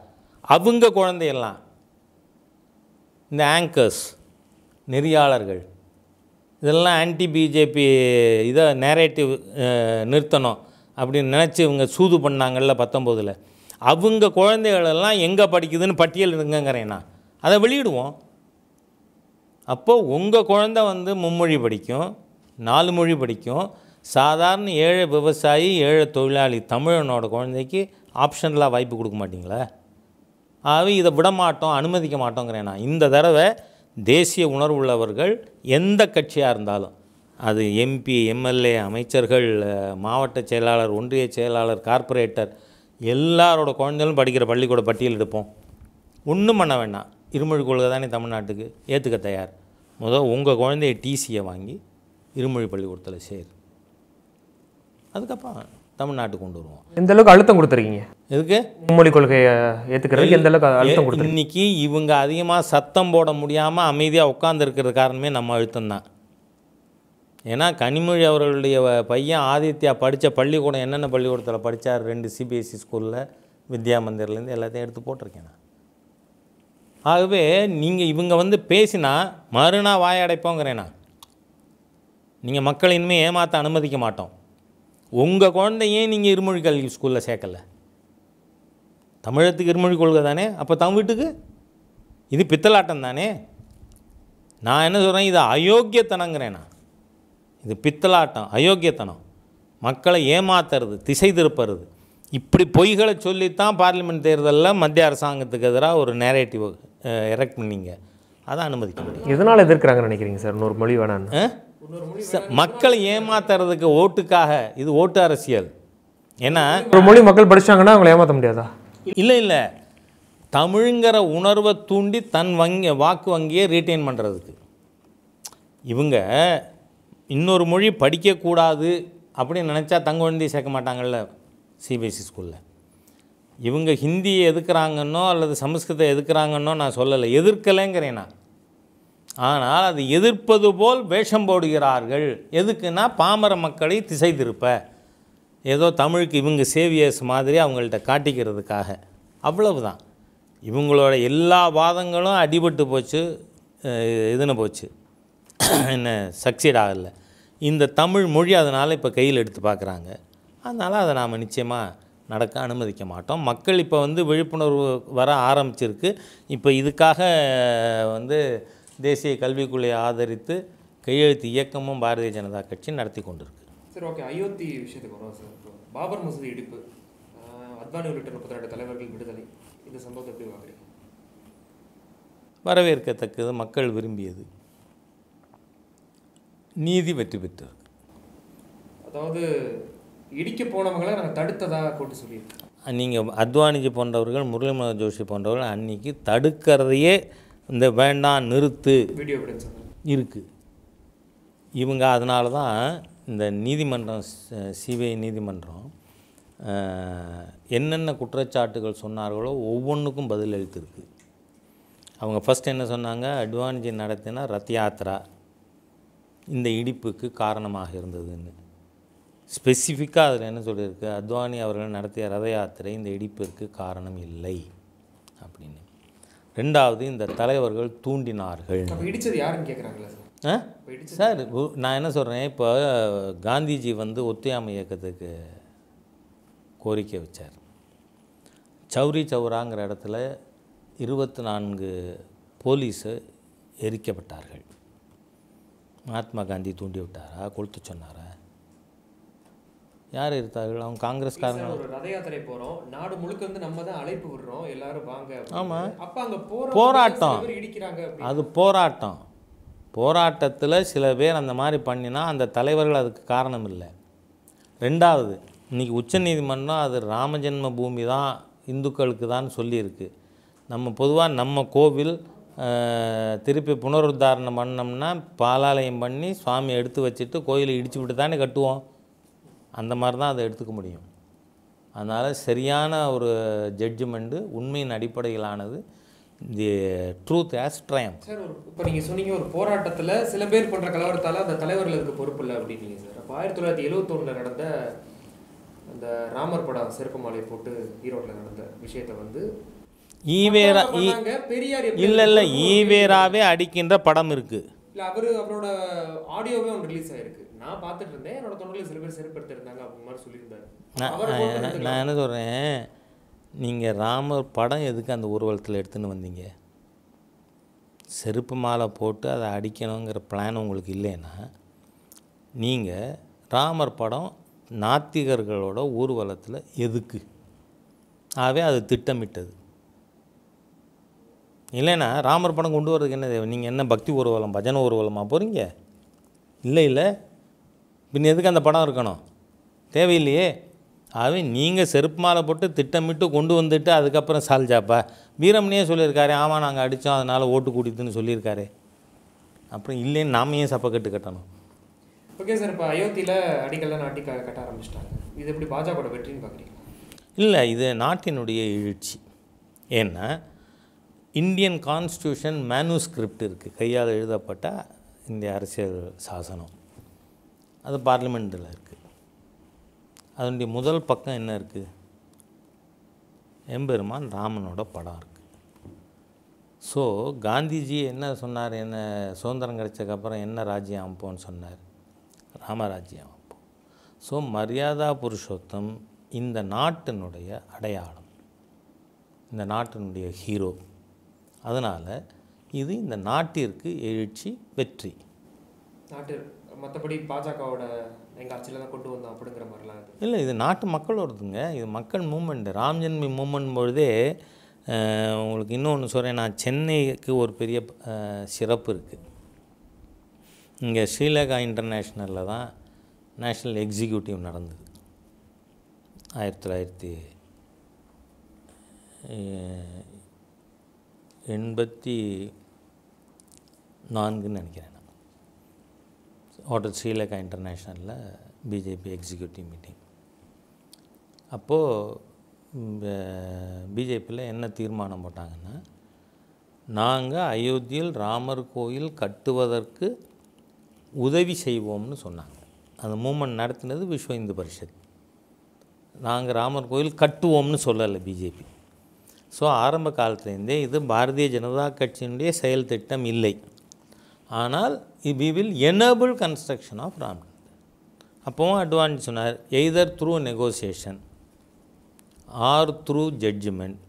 அவங்க குழந்தையெல்லாம் இந்த ஆங்கர்ஸ் நெறியாளர்கள் இதெல்லாம் ஆன்டி பிஜேபி இதை நேரேட்டிவ் நிறுத்தணும் அப்படின்னு நினச்சி இவங்க சூது பண்ணாங்கள்ல பத்தொம்போதில் அவங்க குழந்தைகளெல்லாம் எங்கே படிக்குதுன்னு பட்டியல் இருங்கங்கிறேன் நான் அதை வெளியிடுவோம் அப்போது உங்கள் குழந்த வந்து மும்மொழி படிக்கும் நாலு மொழி படிக்கும் சாதாரண ஏழை விவசாயி ஏழை தொழிலாளி தமிழனோட குழந்தைக்கு ஆப்ஷனலாக வாய்ப்பு கொடுக்க மாட்டிங்களா ஆகவே இதை விட மாட்டோம் அனுமதிக்க மாட்டோங்கிறேன் நான் இந்த தடவை தேசிய உணர்வு உள்ளவர்கள் எந்த கட்சியாக இருந்தாலும் அது எம்பி எம்எல்ஏ அமைச்சர்கள் மாவட்ட செயலாளர் ஒன்றிய செயலாளர் கார்ப்பரேட்டர் எல்லாரோட குழந்தைகளும் படிக்கிற பள்ளிக்கூட பட்டியல் எடுப்போம் ஒன்றும் பண்ண வேண்டாம் இருமொழி கொள்கை தானே தமிழ்நாட்டுக்கு ஏற்றுக்க தயார் முதல் உங்கள் குழந்தைய டிசியை வாங்கி இருமொழி பள்ளிக்கூடத்தில் சேரு அதுக்கப்புறம் தமிழ்நாட்டுக்கு கொண்டு வருவோம் எந்த அளவுக்கு அழுத்தம் கொடுத்துருக்கீங்க எதுக்கு மும்மொழி கொள்கையை ஏற்றுக்கிறதுக்கு எந்த அளவுக்கு அழுத்தம் கொடுத்து இன்றைக்கி இவங்க அதிகமாக சத்தம் போட முடியாமல் அமைதியாக உட்காந்துருக்கிறது காரணமே நம்ம அழுத்தம்தான் ஏன்னா கனிமொழி அவர்களுடைய பையன் ஆதித்யா படித்த பள்ளிக்கூடம் என்னென்ன பள்ளிக்கூடத்தில் படித்தார் ரெண்டு சிபிஎஸ்சி ஸ்கூலில் e வித்யா மந்திர்லேருந்து எல்லாத்தையும் எடுத்து போட்டிருக்கேன் நான் ஆகவே நீங்கள் இவங்க வந்து பேசினா மறுநாள் வாயடைப்போங்கிறேண்ணா நீங்கள் மக்களை இனிமேல் ஏமாற்ற அனுமதிக்க மாட்டோம் உங்கள் குழந்தையே நீங்கள் இருமொழி கல்வி ஸ்கூலில் சேர்க்கலை தமிழத்துக்கு இருமொழி கொள்கை தானே அப்போ தம் வீட்டுக்கு இது பித்தலாட்டம் தானே நான் என்ன சொல்கிறேன் இது அயோக்கியத்தனங்கிறேன் நான் இது பித்தலாட்டம் அயோக்கியத்தனம் மக்களை ஏமாத்துறது திசை திருப்புறது இப்படி பொய்களை சொல்லித்தான் பார்லிமெண்ட் தேர்தலில் மத்திய அரசாங்கத்துக்கு எதிராக ஒரு நேரேட்டிவ் எரெக்ட் பண்ணிங்க அதை அனுமதிக்க முடியும் எதனால் எதிர்க்கிறாங்கன்னு நினைக்கிறீங்க சார் இன்னொரு மொழி வேணான்னு மக்களை ஏமாத்துறதுக்கு ஓட்டுக்காக இது ஓட்டு அரசியல் ஏன்னா ஒரு மொழி மக்கள் படிச்சாங்கன்னா அவங்களை ஏமாற்ற முடியாதா இல்லை இல்லை தமிழ்ங்கிற உணர்வை தூண்டி தன் வங்கி வாக்கு வங்கியை ரீட்டைன் பண்ணுறதுக்கு இவங்க இன்னொரு மொழி படிக்கக்கூடாது அப்படின்னு நினச்சா தங்க குழந்தைய சேர்க்க மாட்டாங்கள்ல சிபிஎஸ்சி ஸ்கூலில் e இவங்க ஹிந்தியை எதுக்குறாங்கன்னோ அல்லது சமஸ்கிருதம் எதுக்குறாங்கன்னோ நான் சொல்லலை எதிர்க்கலைங்கிறேன் நான் ஆனால் அதை எதிர்ப்பது போல் வேஷம் போடுகிறார்கள் எதுக்குன்னா பாமர மக்களை திசை திருப்ப ஏதோ தமிழுக்கு இவங்க சேவியர்ஸ் மாதிரி அவங்கள்ட்ட காட்டிக்கிறதுக்காக அவ்வளவு தான் இவங்களோட எல்லா வாதங்களும் அடிபட்டு போச்சு இதுன்னு போச்சு என்ன சக்சீட் ஆகலை இந்த தமிழ் மொழி அதனால் இப்போ கையில் எடுத்து பார்க்குறாங்க அதனால் அதை நாம் நிச்சயமாக நடக்க அனுமதிக்க மாட்டோம் மக்கள் இப்போ வந்து விழிப்புணர்வு வர ஆரம்பிச்சிருக்கு இப்போ இதுக்காக வந்து தேசிய கல்விக் கல்விக்குள்ளையை ஆதரித்து கையெழுத்து இயக்கமும் பாரதிய ஜனதா கட்சி நடத்தி கொண்டிருக்கு சார் ஓகே அயோத்தி விஷயத்துக்கு வரும் சார் பாபர் மசூதி இடிப்பு அத்வானி உள்ளிட்ட முப்பத்தி ரெண்டு தலைவர்கள் விடுதலை இந்த சம்பவத்தை எப்படி பார்க்குறீங்க வரவேற்கத்தக்கது மக்கள் விரும்பியது நீதி வெற்றி பெற்றது அதாவது இடிக்க போனவங்களை நாங்கள் தடுத்ததாக போட்டு சொல்லியிருக்கோம் நீங்கள் அத்வானிஜி போன்றவர்கள் முரளிமனோஜ் ஜோஷி போன்றவர்கள் அன்னைக்கு தடுக்கிறதையே இந்த வேண்டாம் நிறுத்து இருக்குது இவங்க அதனால தான் இந்த நீதிமன்றம் சிபிஐ நீதிமன்றம் என்னென்ன குற்றச்சாட்டுகள் சொன்னார்களோ ஒவ்வொன்றுக்கும் பதில் எழுத்திருக்கு அவங்க ஃபஸ்ட் என்ன சொன்னாங்க அட்வான்ஜி நடத்தினா ரத் யாத்திரா இந்த இடிப்புக்கு காரணமாக இருந்ததுன்னு ஸ்பெசிஃபிக்காக அதில் என்ன சொல்லியிருக்கு அத்வானி அவர்கள் நடத்திய ரத யாத்திரை இந்த இடிப்பிற்கு காரணம் இல்லை அப்படின்னு ரெண்டாவது இந்த தலைவர்கள் தூண்டினார்கள் இடித்தது யாருன்னு கேட்குறாங்களா சார் நான் என்ன சொல்கிறேன் இப்போ காந்திஜி வந்து ஒத்தையாமை இயக்கத்துக்கு கோரிக்கை வச்சார் சௌரி சௌராங்கிற இடத்துல இருபத்தி நான்கு போலீஸு எரிக்கப்பட்டார்கள் மகாத்மா காந்தி தூண்டி விட்டாரா கொளுத்து சொன்னாரா யார் இருக்கார்கள் அவங்க காங்கிரஸ்காரங்க ரத யாத்திரை போகிறோம் நாடு முழுக்க வந்து நம்ம தான் அழைப்பு விடுறோம் எல்லாரும் வாங்க ஆமாம் அப்போ அங்கே போராட்டம் இடிக்கிறாங்க அது போராட்டம் போராட்டத்தில் சில பேர் அந்த மாதிரி பண்ணினா அந்த தலைவர்கள் அதுக்கு காரணம் இல்லை ரெண்டாவது இன்றைக்கி உச்சநீதிமன்றம் அது ராமஜென்ம பூமி தான் இந்துக்களுக்கு தான் சொல்லியிருக்கு நம்ம பொதுவாக நம்ம கோவில் திருப்பி புனருத்தாரணம் பண்ணோம்னா பாலாலயம் பண்ணி சுவாமி எடுத்து வச்சுட்டு கோயிலை இடித்து விட்டு தானே கட்டுவோம் அந்த மாதிரி தான் அதை எடுத்துக்க முடியும் அதனால் சரியான ஒரு ஜட்ஜ்மெண்ட்டு உண்மையின் அடிப்படையிலானது the truth as triumph sir ஒரு இப்போ நீங்கள் சொன்னீங்க ஒரு போராட்டத்தில் சில பேர் பண்ணுற கலவரத்தால் அந்த தலைவர்கள் இருக்க பொறுப்பு இல்லை அப்படின்னு சார் அப்போ ஆயிரத்தி தொள்ளாயிரத்தி எழுவத்தொன்னில் நடந்த அந்த ராமர் படம் செருப்பு மாலையை போட்டு ஈரோட்டில் நடந்த விஷயத்தை வந்து ஈவேரா இல்லை இல்லை ஈவேராவே அடிக்கின்ற படம் இருக்குது இல்லை அவர் அவரோட ஆடியோவே ஒன்று ரிலீஸ் ஆகிருக்கு நான் பார்த்துட்டு இருந்தேன் என்னோட தொண்டர்கள் சில பேர் சிறப்படுத்திருந்தாங்க அப்படி மாதிரி சொல்லியிருந்தாரு நான் என்ன சொல்கிறேன் நீங்கள் ராமர் படம் எதுக்கு அந்த ஊர்வலத்தில் எடுத்துன்னு வந்தீங்க செருப்பு மாலை போட்டு அதை அடிக்கணுங்கிற பிளான் உங்களுக்கு இல்லைன்னா நீங்கள் ராமர் படம் நாத்திகர்களோட ஊர்வலத்தில் எதுக்கு ஆகவே அது திட்டமிட்டது இல்லைன்னா ராமர் படம் கொண்டு வர்றதுக்கு என்ன தேவை நீங்கள் என்ன பக்தி ஊர்வலம் பஜனை ஊர்வலமாக போகிறீங்க இல்லை இல்லை பின் எதுக்கு அந்த படம் இருக்கணும் தேவையில்லையே ஆகவே நீங்கள் செருப்பு மாலை போட்டு திட்டமிட்டு கொண்டு வந்துட்டு அதுக்கப்புறம் சால்ஜாப்பா வீரமணியே சொல்லியிருக்காரு ஆமாம் நாங்கள் அடித்தோம் அதனால் ஓட்டு கூட்டிட்டுன்னு சொல்லியிருக்காரு அப்புறம் இல்லைன்னு நாம ஏன் கட்டு கட்டணும் ஓகே சார் இப்போ அயோத்தியில் அடிக்கல்லாம் நாட்டி கட்ட ஆரம்பிச்சிட்டாங்க இது எப்படி பாஜகவோட வெற்றின்னு பார்க்குறீங்க இல்லை இது நாட்டினுடைய எழுச்சி ஏன்னா இந்தியன் கான்ஸ்டியூஷன் மேனுஸ்கிரிப்ட் இருக்குது கையால் எழுதப்பட்ட இந்திய அரசியல் சாசனம் அது பார்லிமெண்ட்டில் இருக்குது அதனுடைய முதல் பக்கம் என்ன இருக்குது எம்பெருமான் ராமனோட படம் இருக்குது ஸோ காந்திஜி என்ன சொன்னார் என்ன சுதந்திரம் கிடைச்சதுக்கப்புறம் என்ன ராஜ்யம் அமைப்போம்னு சொன்னார் ராமராஜ்யம் அமைப்போம் ஸோ மரியாதா புருஷோத்தம் இந்த நாட்டினுடைய அடையாளம் இந்த நாட்டினுடைய ஹீரோ அதனால் இது இந்த நாட்டிற்கு எழுச்சி வெற்றி நாட்டு மற்றபடி பாஜகவோட எங்கள் ஆட்சியில் தான் கொண்டு வந்தோம் அப்படிங்கிற மாதிரிலாம் இல்லை இது நாட்டு மக்களோடதுங்க இது மக்கள் மூமெண்ட் ஜென்மி மூமெண்ட் பொழுதே உங்களுக்கு இன்னொன்று சொல்கிறேன் நான் சென்னைக்கு ஒரு பெரிய சிறப்பு இருக்குது இங்கே ஸ்ரீலங்கா இன்டர்நேஷ்னலில் தான் நேஷ்னல் எக்ஸிக்யூட்டிவ் நடந்தது ஆயிரத்தி தொள்ளாயிரத்தி எண்பத்தி நான்குன்னு நினைக்கிறேன் hotel Sri Lanka இன்டர்நேஷ்னலில் BJP executive meeting அப்போது பிஜேபியில் என்ன தீர்மானம் போட்டாங்கன்னா நாங்கள் அயோத்தியில் ராமர் கோயில் கட்டுவதற்கு உதவி செய்வோம்னு சொன்னாங்க அந்த மூமெண்ட் நடத்தினது விஸ்வ இந்து பரிஷத் நாங்கள் ராமர் கோயில் கட்டுவோம்னு சொல்லலை பிஜேபி ஸோ ஆரம்ப காலத்துலேருந்தே இது பாரதிய ஜனதா கட்சியினுடைய செயல் திட்டம் இல்லை ஆனால் we will enable construction of ராம்டன் அப்போவும் அட்வான்ஸ் சொன்னார் either through negotiation or through judgement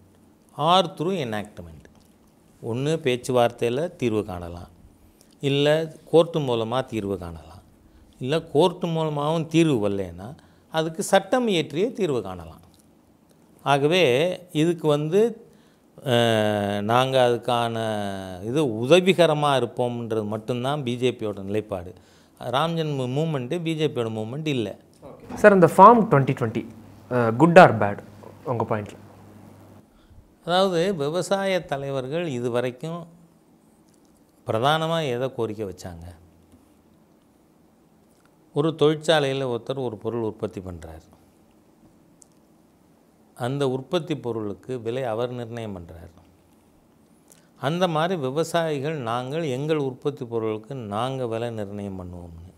or through enactment ஒன்று பேச்சுவார்த்தையில் தீர்வு காணலாம் இல்லை கோர்ட்டு மூலமாக தீர்வு காணலாம் இல்லை கோர்ட்டு மூலமாகவும் தீர்வு வரலன்னா அதுக்கு சட்டம் இயற்றியே தீர்வு காணலாம் ஆகவே இதுக்கு வந்து நாங்கள் அதுக்கான இது உதவிகரமாக இருப்போம்ன்றது மட்டும்தான் பிஜேபியோட நிலைப்பாடு ராம் ஜென்ம மூமெண்ட்டு பிஜேபியோட மூமெண்ட் இல்லை சார் இந்த farm twenty twenty good or bad உங்கள் பாயிண்டில் அதாவது விவசாய தலைவர்கள் இது வரைக்கும் பிரதானமாக எதை கோரிக்கை வச்சாங்க ஒரு தொழிற்சாலையில் ஒருத்தர் ஒரு பொருள் உற்பத்தி பண்ணுறார் அந்த உற்பத்தி பொருளுக்கு விலை அவர் நிர்ணயம் பண்ணுறார் அந்த மாதிரி விவசாயிகள் நாங்கள் எங்கள் உற்பத்தி பொருளுக்கு நாங்கள் விலை நிர்ணயம் பண்ணுவோம்னு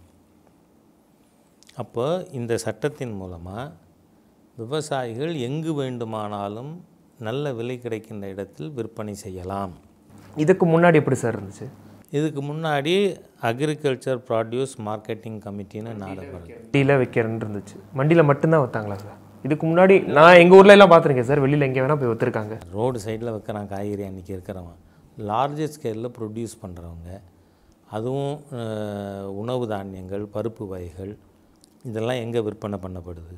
அப்போ இந்த சட்டத்தின் மூலமாக விவசாயிகள் எங்கு வேண்டுமானாலும் நல்ல விலை கிடைக்கின்ற இடத்தில் விற்பனை செய்யலாம் இதுக்கு முன்னாடி எப்படி சார் இருந்துச்சு இதுக்கு முன்னாடி அக்ரிகல்ச்சர் ப்ராடியூஸ் மார்க்கெட்டிங் கமிட்டின்னு நாடு டீலாம் வைக்கிறேன் இருந்துச்சு மண்டியில் மட்டும்தான் வைத்தாங்களா சார் இதுக்கு முன்னாடி நான் எங்கள் ஊரில் எல்லாம் பார்த்துருக்கேன் சார் வெளியில் எங்கே வேணால் போய் வச்சுருக்காங்க ரோடு சைடில் நான் காய்கறி அன்னைக்கு இருக்கிறவன் லார்ஜ் ஸ்கேலில் ப்ரொடியூஸ் பண்ணுறவங்க அதுவும் உணவு தானியங்கள் பருப்பு வகைகள் இதெல்லாம் எங்கே விற்பனை பண்ணப்படுது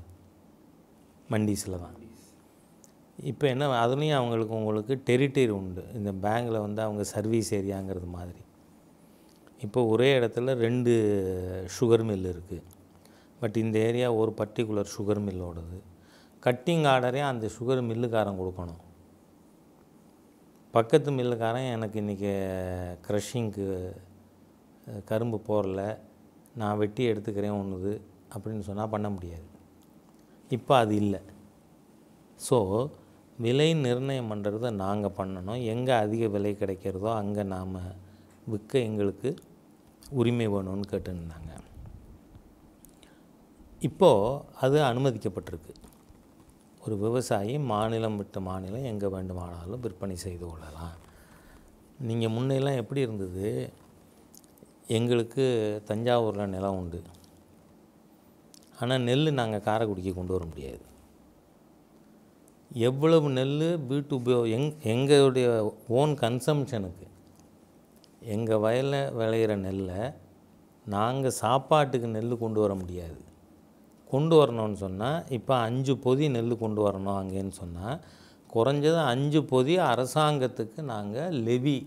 மண்டிஸில் தான் இப்போ என்ன அதுலேயும் அவங்களுக்கு உங்களுக்கு டெரிட்டரி உண்டு இந்த பேங்கில் வந்து அவங்க சர்வீஸ் ஏரியாங்கிறது மாதிரி இப்போ ஒரே இடத்துல ரெண்டு சுகர் மில் இருக்குது பட் இந்த ஏரியா ஒரு பர்டிகுலர் சுகர் மில்லோடது கட்டிங் ஆர்டரே அந்த சுகர் மில்லுக்காரன் கொடுக்கணும் பக்கத்து மில்லுக்காரன் எனக்கு இன்றைக்கி க்ரஷிங்க்கு கரும்பு போடல நான் வெட்டி எடுத்துக்கிறேன் ஒன்றுது அப்படின்னு சொன்னால் பண்ண முடியாது இப்போ அது இல்லை ஸோ விலை நிர்ணயம் பண்ணுறத நாங்கள் பண்ணணும் எங்கே அதிக விலை கிடைக்கிறதோ அங்கே நாம் விற்க எங்களுக்கு உரிமை வேணும்னு கேட்டுருந்தாங்க இப்போது அது அனுமதிக்கப்பட்டிருக்கு ஒரு விவசாயி மாநிலம் விட்டு மாநிலம் எங்கே வேண்டுமானாலும் விற்பனை செய்து கொள்ளலாம் நீங்கள் முன்னெல்லாம் எப்படி இருந்தது எங்களுக்கு தஞ்சாவூரில் நிலம் உண்டு ஆனால் நெல் நாங்கள் காரைக்குடிக்கு கொண்டு வர முடியாது எவ்வளவு நெல் வீட்டு உபயோக எங் எங்களுடைய ஓன் கன்சம்ஷனுக்கு எங்கள் வயலில் விளையிற நெல்லை நாங்கள் சாப்பாட்டுக்கு நெல் கொண்டு வர முடியாது கொண்டு வரணும்னு சொன்னால் இப்போ அஞ்சு பொதி நெல் கொண்டு வரணும் அங்கேன்னு சொன்னால் குறைஞ்சது அஞ்சு பொதி அரசாங்கத்துக்கு நாங்கள் லெவி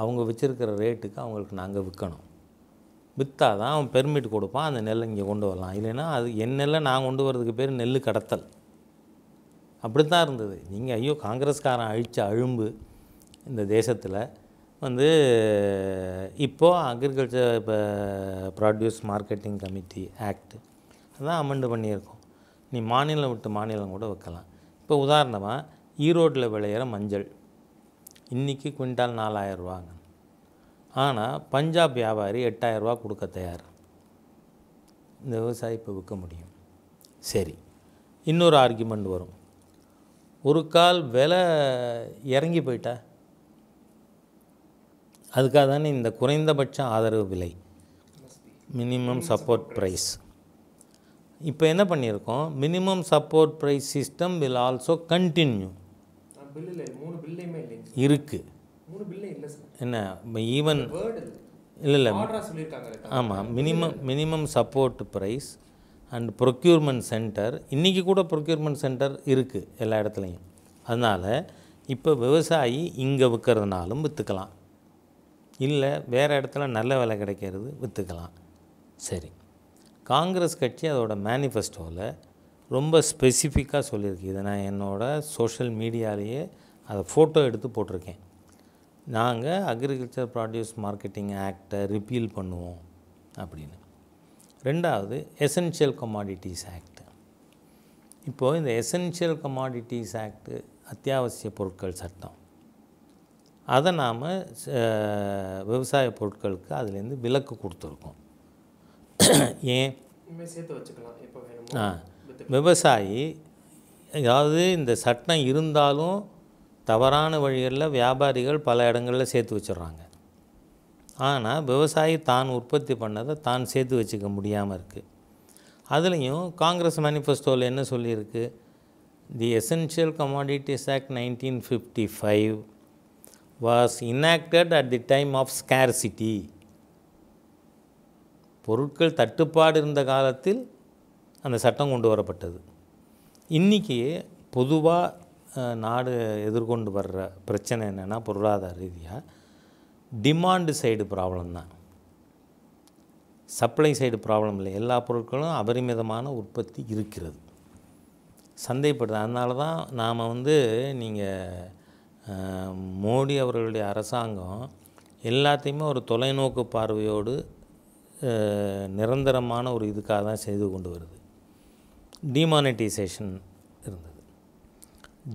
அவங்க வச்சுருக்கிற ரேட்டுக்கு அவங்களுக்கு நாங்கள் விற்கணும் விற்றா தான் அவன் பெர்மிட் கொடுப்பான் அந்த நெல்லை இங்கே கொண்டு வரலாம் இல்லைன்னா அது என் நெல்லை நான் கொண்டு வரதுக்கு பேர் நெல் கடத்தல் அப்படி தான் இருந்தது நீங்கள் ஐயோ காங்கிரஸ்காரன் அழித்த அழும்பு இந்த தேசத்தில் வந்து இப்போது அக்ரிகல்ச்சர் இப்போ ப்ராடியூஸ் மார்க்கெட்டிங் கமிட்டி ஆக்ட் அதான் அமெண்டு பண்ணியிருக்கோம் நீ மாநிலம் விட்டு மாநிலம் கூட வைக்கலாம் இப்போ உதாரணமாக ஈரோட்டில் விளையிற மஞ்சள் இன்றைக்கி குவிண்டால் நாலாயிரரூவாங்க ஆனால் பஞ்சாப் வியாபாரி எட்டாயிரரூவா கொடுக்க தயார் இந்த விவசாயி இப்போ விற்க முடியும் சரி இன்னொரு ஆர்குமெண்ட் வரும் ஒரு கால் விலை இறங்கி போயிட்டா அதுக்காக தானே இந்த குறைந்தபட்ச ஆதரவு விலை மினிமம் சப்போர்ட் ப்ரைஸ் இப்போ என்ன பண்ணியிருக்கோம் minimum support price system will also continue இருக்குது என்ன ஈவன் இல்லை இல்லை ஆமாம் minimum minimum support price and procurement centre இன்றைக்கி கூட ப்ரொக்யூர்மெண்ட் சென்டர் இருக்குது எல்லா இடத்துலையும் அதனால் இப்போ விவசாயி இங்கே விற்கிறதுனாலும் விற்றுக்கலாம் இல்லை வேறு இடத்துல நல்ல விலை கிடைக்கிறது விற்றுக்கலாம் சரி காங்கிரஸ் கட்சி அதோடய மேனிஃபெஸ்டோவில் ரொம்ப ஸ்பெசிஃபிக்காக சொல்லியிருக்கு இதை நான் என்னோடய சோஷியல் மீடியாலேயே அதை ஃபோட்டோ எடுத்து போட்டிருக்கேன் நாங்கள் அக்ரிகல்ச்சர் ப்ராடியூஸ் மார்க்கெட்டிங் ஆக்டை ரிப்பீல் பண்ணுவோம் அப்படின்னு ரெண்டாவது எசென்ஷியல் கமாடிட்டிஸ் ஆக்ட் இப்போது இந்த எசென்ஷியல் கமாடிட்டிஸ் ஆக்டு அத்தியாவசிய பொருட்கள் சட்டம் அதை நாம் விவசாய பொருட்களுக்கு அதுலேருந்து விலக்கு கொடுத்துருக்கோம் ஏன் ஆ விவசாயி ஏதாவது இந்த சட்டம் இருந்தாலும் தவறான வழிகளில் வியாபாரிகள் பல இடங்களில் சேர்த்து வச்சிடுறாங்க ஆனால் விவசாயி தான் உற்பத்தி பண்ணதை தான் சேர்த்து வச்சுக்க முடியாமல் இருக்குது அதுலேயும் காங்கிரஸ் மேனிஃபெஸ்டோவில் என்ன சொல்லியிருக்கு the essential commodities act nineteen fifty five was enacted at the time of scarcity பொருட்கள் தட்டுப்பாடு இருந்த காலத்தில் அந்த சட்டம் கொண்டு வரப்பட்டது இன்றைக்கி பொதுவாக நாடு எதிர்கொண்டு வர்ற பிரச்சனை என்னென்னா பொருளாதார ரீதியாக டிமாண்டு சைடு ப்ராப்ளம் தான் சப்ளை சைடு ப்ராப்ளம் இல்லை எல்லா பொருட்களும் அபரிமிதமான உற்பத்தி இருக்கிறது சந்தைப்படுது அதனால தான் நாம் வந்து நீங்கள் மோடி அவர்களுடைய அரசாங்கம் எல்லாத்தையுமே ஒரு தொலைநோக்கு பார்வையோடு நிரந்தரமான ஒரு இதுக்காக தான் செய்து கொண்டு வருது டிமானிட்டைசேஷன் இருந்தது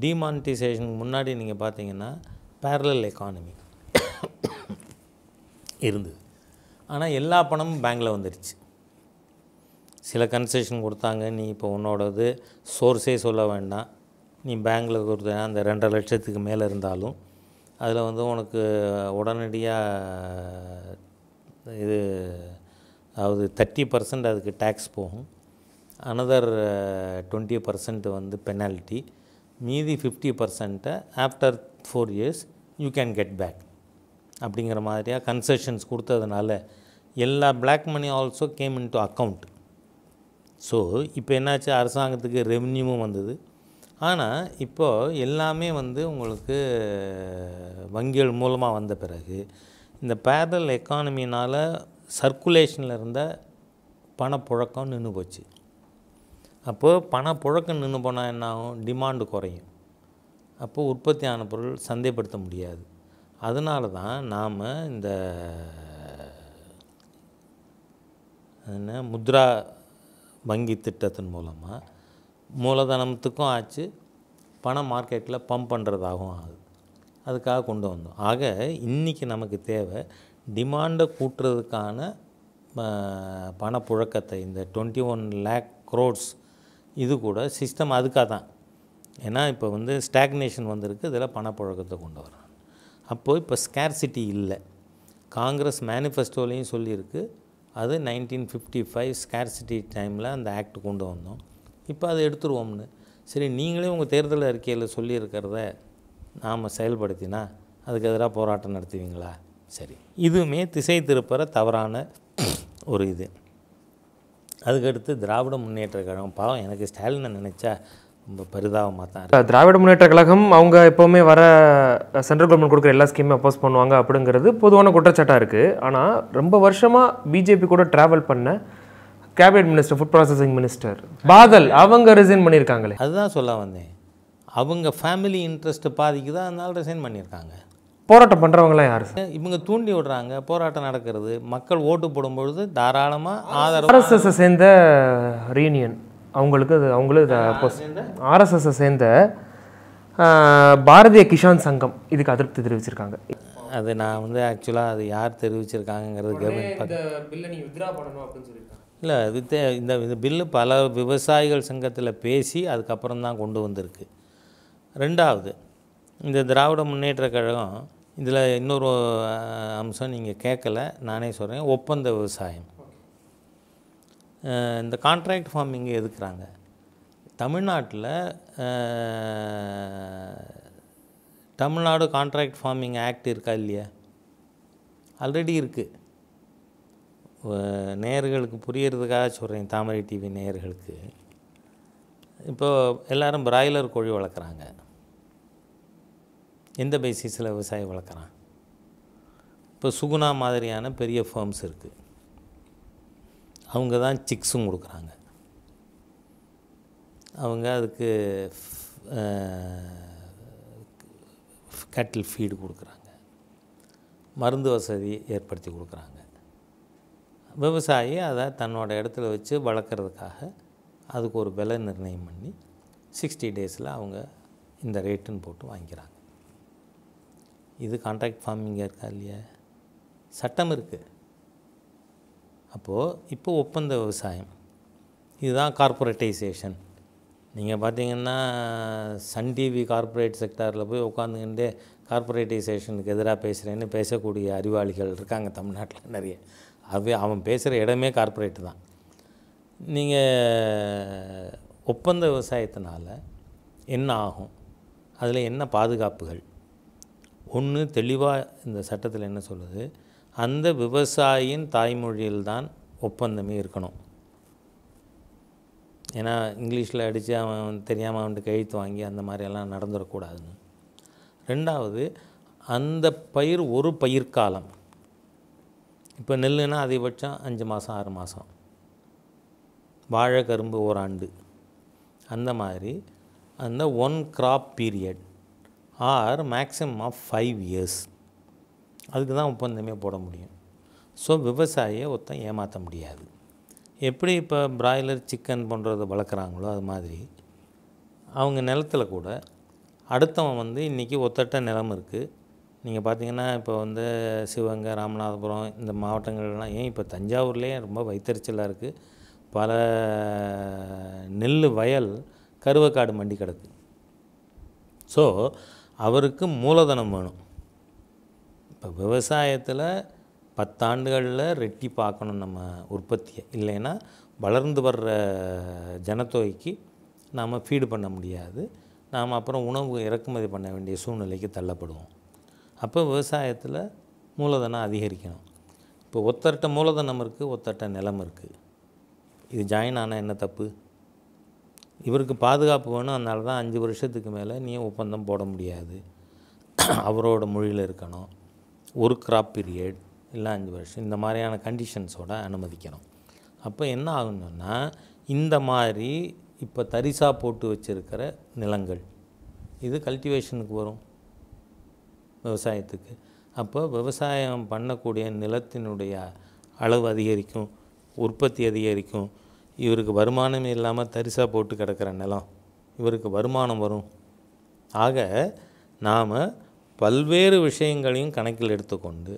டிமானிட்டைசேஷனுக்கு முன்னாடி நீங்கள் பார்த்தீங்கன்னா பேரலல் எக்கானமி இருந்தது ஆனால் எல்லா பணமும் பேங்கில் வந்துடுச்சு சில கன்செஷன் கொடுத்தாங்க நீ இப்போ உன்னோடது சோர்ஸே சொல்ல வேண்டாம் நீ பேங்கில் கொடுத்த அந்த ரெண்டரை லட்சத்துக்கு மேலே இருந்தாலும் அதில் வந்து உனக்கு உடனடியாக இது அதாவது தேர்ட்டி பர்சன்ட் அதுக்கு டேக்ஸ் போகும் அனதர் டுவெண்ட்டி பர்சன்ட் வந்து பெனால்ட்டி மீதி ஃபிஃப்டி பர்சன்ட்டை after four years you can get back அப்படிங்கிற மாதிரியாக கன்செஷன்ஸ் கொடுத்ததுனால எல்லா black money also came into account so இப்போ என்னாச்சு அரசாங்கத்துக்கு ரெவன்யூவும் வந்தது ஆனால் இப்போது எல்லாமே வந்து உங்களுக்கு வங்கிகள் மூலமாக வந்த பிறகு இந்த பேரல் எக்கானமினால் சர்க்குலேஷனில் இருந்த பணப்புழக்கம் நின்று போச்சு அப்போது பணப்புழக்கம் நின்று போனால் என்ன ஆகும் டிமாண்டு குறையும் அப்போது உற்பத்தியான பொருள் சந்தைப்படுத்த முடியாது அதனால தான் நாம் இந்த என்ன முத்ரா வங்கி திட்டத்தின் மூலமாக மூலதனத்துக்கும் ஆச்சு பணம் மார்க்கெட்டில் பம்ப் பண்ணுறதாகவும் ஆகுது அதுக்காக கொண்டு வந்தோம் ஆக இன்றைக்கி நமக்கு தேவை டிமாண்டை கூட்டுறதுக்கான பணப்புழக்கத்தை இந்த டுவெண்ட்டி ஒன் லேக் க்ரோட்ஸ் இது கூட சிஸ்டம் அதுக்காக தான் ஏன்னா இப்போ வந்து ஸ்டாக்னேஷன் வந்திருக்கு இதில் பணப்புழக்கத்தை கொண்டு வரணும் அப்போது இப்போ ஸ்கேர்சிட்டி இல்லை காங்கிரஸ் மேனிஃபெஸ்டோலையும் சொல்லியிருக்கு அது நைன்டீன் ஃபிஃப்டி ஃபைவ் ஸ்கேர்சிட்டி டைமில் அந்த ஆக்ட் கொண்டு வந்தோம் இப்போ அதை எடுத்துருவோம்னு சரி நீங்களே உங்கள் தேர்தல் அறிக்கையில் சொல்லியிருக்கிறத நாம் செயல்படுத்தினா அதுக்கு எதிராக போராட்டம் நடத்துவீங்களா சரி இதுவுமே திசை திருப்பற தவறான ஒரு இது அதுக்கடுத்து திராவிட முன்னேற்ற கழகம் பாவம் எனக்கு ஸ்டாலின் நினைச்சா ரொம்ப பரிதாபமாக தான் திராவிட முன்னேற்ற கழகம் அவங்க எப்போவுமே வர சென்ட்ரல் கவர்மெண்ட் கொடுக்குற எல்லா ஸ்கீமே அப்போஸ் பண்ணுவாங்க அப்படிங்கிறது பொதுவான குற்றச்சாட்டாக இருக்குது ஆனால் ரொம்ப வருஷமாக பிஜேபி கூட ட்ராவல் பண்ண cabinet minister food processing minister Badal அவங்க ரிசைன் பண்ணியிருக்காங்களே அதுதான் சொல்ல வந்தேன் அவங்க ஃபேமிலி இன்ட்ரெஸ்ட்டு பாதிக்கு தான் அதனால ரிசைன் பண்ணியிருக்காங்க போராட்டம் பண்ணுறவங்களாம் யார் இவங்க தூண்டி விடுறாங்க போராட்டம் நடக்கிறது மக்கள் ஓட்டு போடும்பொழுது தாராளமாக ஆதரவு ஆர்எஸ்எஸ்ஸை சேர்ந்த ரீனியன் அவங்களுக்கு அது அவங்களும் ஆர்எஸ்எஸ்ஸை சேர்ந்த பாரதிய கிஷான் சங்கம் இதுக்கு அதிருப்தி தெரிவிச்சிருக்காங்க அது நான் வந்து ஆக்சுவலாக அது யார் தெரிவிச்சிருக்காங்கிறது கவர்மெண்ட் இல்லை இது தே இந்த இது பில்லு பல விவசாயிகள் சங்கத்தில் பேசி அதுக்கப்புறம் தான் கொண்டு வந்திருக்கு ரெண்டாவது இந்த திராவிட முன்னேற்ற கழகம் இதில் இன்னொரு அம்சம் நீங்கள் கேட்கல நானே சொல்கிறேன் ஒப்பந்த விவசாயம் இந்த கான்ட்ராக்ட் ஃபார்மிங் எதுக்குறாங்க தமிழ்நாட்டில் தமிழ்நாடு கான்ட்ராக்ட் ஃபார்மிங் ஆக்ட் இருக்கா இல்லையா ஆல்ரெடி இருக்குது நேர்களுக்கு புரியறதுக்காக சொல்கிறேன் தாமரை டிவி நேர்களுக்கு இப்போது எல்லோரும் பிராய்லர் கோழி வளர்க்குறாங்க எந்த பேசிஸில் விவசாயி வளர்க்குறான் இப்போ சுகுணா மாதிரியான பெரிய ஃபேர்ம்ஸ் இருக்குது அவங்க தான் சிக்ஸும் கொடுக்குறாங்க அவங்க அதுக்கு கேட்டில் ஃபீடு கொடுக்குறாங்க மருந்து வசதி ஏற்படுத்தி கொடுக்குறாங்க விவசாயி அதை தன்னோட இடத்துல வச்சு வளர்க்குறதுக்காக அதுக்கு ஒரு விலை நிர்ணயம் பண்ணி சிக்ஸ்டி டேஸில் அவங்க இந்த ரேட்டுன்னு போட்டு வாங்கிக்கிறாங்க இது கான்ட்ராக்ட் ஃபார்மிங்காக இருக்கா இல்லையா சட்டம் இருக்குது அப்போது இப்போ ஒப்பந்த விவசாயம் இதுதான் கார்பரேட்டைசேஷன் நீங்கள் பார்த்தீங்கன்னா சன் டிவி கார்ப்பரேட் செக்டாரில் போய் உட்காந்துக்கிட்டே கார்ப்பரேட்டைசேஷனுக்கு எதிராக பேசுகிறேன்னு பேசக்கூடிய அறிவாளிகள் இருக்காங்க தமிழ்நாட்டில் நிறைய அவை அவன் பேசுகிற இடமே கார்ப்பரேட்டு தான் நீங்கள் ஒப்பந்த விவசாயத்தினால் என்ன ஆகும் அதில் என்ன பாதுகாப்புகள் ஒன்று தெளிவாக இந்த சட்டத்தில் என்ன சொல்லுது அந்த விவசாயியின் தாய்மொழியில்தான் ஒப்பந்தமே இருக்கணும் ஏன்னா இங்கிலீஷில் அடித்து அவன் தெரியாமல் அவன்ட்டு கையெழுத்து வாங்கி அந்த மாதிரியெல்லாம் நடந்துடக்கூடாதுன்னு ரெண்டாவது அந்த பயிர் ஒரு பயிர்காலம் இப்போ நெல்லுனா அதிகபட்சம் அஞ்சு மாதம் ஆறு மாதம் வாழை கரும்பு ஓராண்டு அந்த மாதிரி அந்த one crop period or maximum of five years அதுக்கு தான் ஒப்பந்தமே போட முடியும் ஸோ விவசாயியை ஒருத்தன் ஏமாற்ற முடியாது எப்படி இப்போ பிராய்லர் சிக்கன் போன்றதை வளர்க்குறாங்களோ அது மாதிரி அவங்க நிலத்தில் கூட அடுத்தவன் வந்து இன்றைக்கி ஒத்தட்ட நிலம் இருக்குது நீங்கள் பார்த்தீங்கன்னா இப்போ வந்து சிவகங்கை ராமநாதபுரம் இந்த மாவட்டங்கள்லாம் ஏன் இப்போ தஞ்சாவூர்லேயே ரொம்ப வைத்தறிச்சலாக இருக்குது பல நெல் வயல் கருவக்காடு மண்டி கிடக்கு ஸோ அவருக்கு மூலதனம் வேணும் இப்போ விவசாயத்தில் பத்தாண்டுகளில் ரெட்டி பார்க்கணும் நம்ம உற்பத்தியை இல்லைன்னா வளர்ந்து வர்ற ஜனத்தொகைக்கு நாம் ஃபீடு பண்ண முடியாது நாம் அப்புறம் உணவு இறக்குமதி பண்ண வேண்டிய சூழ்நிலைக்கு தள்ளப்படுவோம் அப்போ விவசாயத்தில் மூலதனம் அதிகரிக்கணும் இப்போ ஒத்தர்கிட்ட மூலதனம் இருக்குது ஒத்தர்கிட்ட நிலம் இருக்குது இது ஜாயின் ஆனால் என்ன தப்பு இவருக்கு பாதுகாப்பு வேணும் அதனால தான் அஞ்சு வருஷத்துக்கு மேலே நீ ஒப்பந்தம் போட முடியாது அவரோட மொழியில் இருக்கணும் ஒரு கிராப் பீரியட் இல்லை அஞ்சு வருஷம் இந்த மாதிரியான கண்டிஷன்ஸோடு அனுமதிக்கணும் அப்போ என்ன ஆகும்னா இந்த மாதிரி இப்போ தரிசாக போட்டு வச்சுருக்கிற நிலங்கள் இது கல்டிவேஷனுக்கு வரும் விவசாயத்துக்கு அப்போ விவசாயம் பண்ணக்கூடிய நிலத்தினுடைய அளவு அதிகரிக்கும் உற்பத்தி அதிகரிக்கும் இவருக்கு வருமானமே இல்லாமல் தரிசாக போட்டு கிடக்கிற நிலம் இவருக்கு வருமானம் வரும் ஆக நாம் பல்வேறு விஷயங்களையும் கணக்கில் எடுத்துக்கொண்டு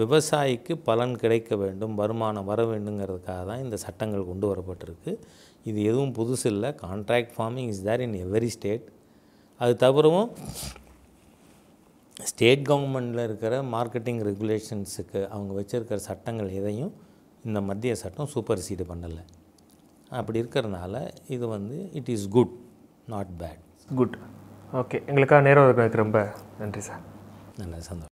விவசாயிக்கு பலன் கிடைக்க வேண்டும் வருமானம் வர வேண்டுங்கிறதுக்காக தான் இந்த சட்டங்கள் கொண்டு வரப்பட்டிருக்கு இது எதுவும் புதுசு இல்லை contract farming is there in every state அது தவிரவும் ஸ்டேட் கவர்மெண்டில் இருக்கிற மார்க்கெட்டிங் ரெகுலேஷன்ஸுக்கு அவங்க வச்சுருக்கிற சட்டங்கள் எதையும் இந்த மத்திய சட்டம் சூப்பர் சீடு பண்ணலை அப்படி இருக்கிறதுனால இது வந்து it is good not bad good okay எங்களுக்காக நேரம் இருக்கிறதுக்கு ரொம்ப நன்றி சார் நல்ல சந்தோஷம்